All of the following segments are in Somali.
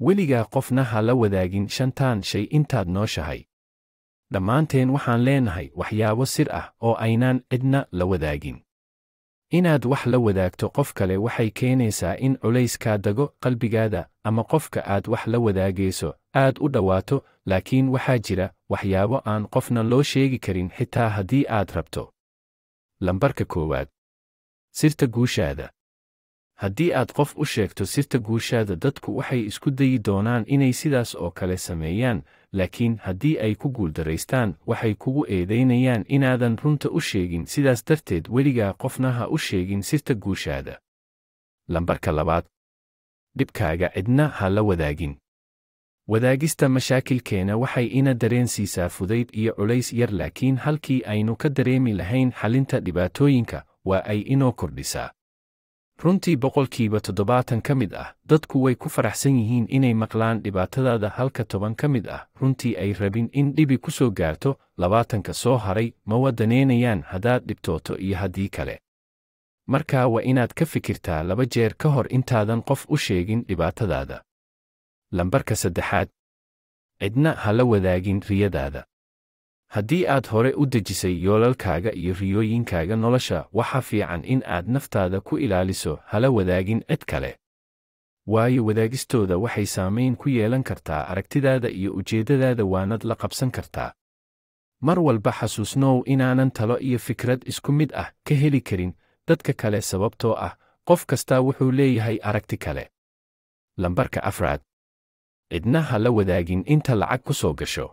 weligaa qofna ha la wadaagin shantaan shay intaad nooshahay dhammaanteen waxaan leenahay waxyaabo sir ah oo aynaan cidna la wadaagin inaad wax la wadaagto qof kale waxay keenaysaa in culayskaa dago qalbigaada ama qofka aad wax la wadaagayso aad u dhowaato laakiin waxaa jira waxyaabo aan qofna loo sheegi karin xitaa haddii aad rabto lambarka koowaad sirta guushaada haddii aad qof u sheegto sirta guushaada dadku waxay isku dayi doonaan inay sidaas oo kale sameeyaan laakiin haddii ay ku guuldaraystaan waxay kugu eedaynayaan inaadan runta u sheegin sidaas darteed weligaa qofna ha u sheegin sirta guushaada lambarka labaad dhibkaaga cidna ha la wadaagin wadaagista mashaakilkeena waxay ina dareen siisaa fudayd iyo culays yar laakiin halkii aynu ka dareemi lahayn xalinta dhibaatooyinka waa ay inoo kordhisaa runtii boqolkiiba toddobaatan ka mid ah dadku way ku faraxsan yihiin inay maqlaan dhibaatadaada halka toban ka mid ah runtii ay rabin in dhibi ku soo gaarto labaatanka soo haray ma wadaneynayaan haddaad dhibtooto iyo haddii kale markaa waa inaad ka fikirtaa laba jeer ka hor intaadan qof u sheegin dhibaatadaada lambarka saddexaad cidna ha la wadaagin riyadaada haddii aad hore u dejisay yoolalkaaga iyo riyooyinkaaga nolosha waxa fiican in aad naftaada ku ilaaliso hala wadaagin cid kale waayo wadaagistooda waxay saamayn ku yeelan kartaa aragtidaada iyo ujeeddadaada waanad la qabsan kartaa mar walba xasuusnow inaanan talo iyo fikrad isku mid ah ka heli karin dadka kale sababtoo ah qof kastaa wuxuu leeyahay aragti kale lambarka afraad cidna ha la wadaagin inta lacag ku soo gasho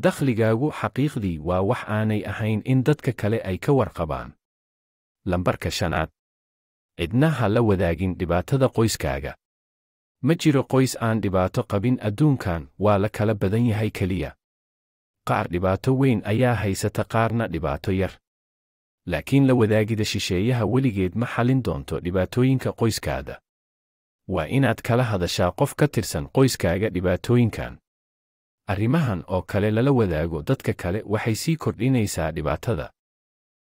dakhligaagu xaqiiqdii waa wax aanay ahayn in dadka kale ay ka warqabaan lambarka shanaad cidna ha la wadaagin dhibaatada qoyskaaga ma jiro qoys aan dhibaato qabin adduunkan waa la kala badan yahay keliya qaar dhibaato weyn ayaa haysata qaarna dhibaato yar laakiin la wadaagida shisheeyaha weligeed ma xalin doonto dhibaatooyinka qoyskaada waa inaad kala hadashaa qof ka tirsan qoyskaaga dhibaatooyinkan arrimahan oo kale lala wadaago dadka kale waxay sii kordhinaysaa dhibaatada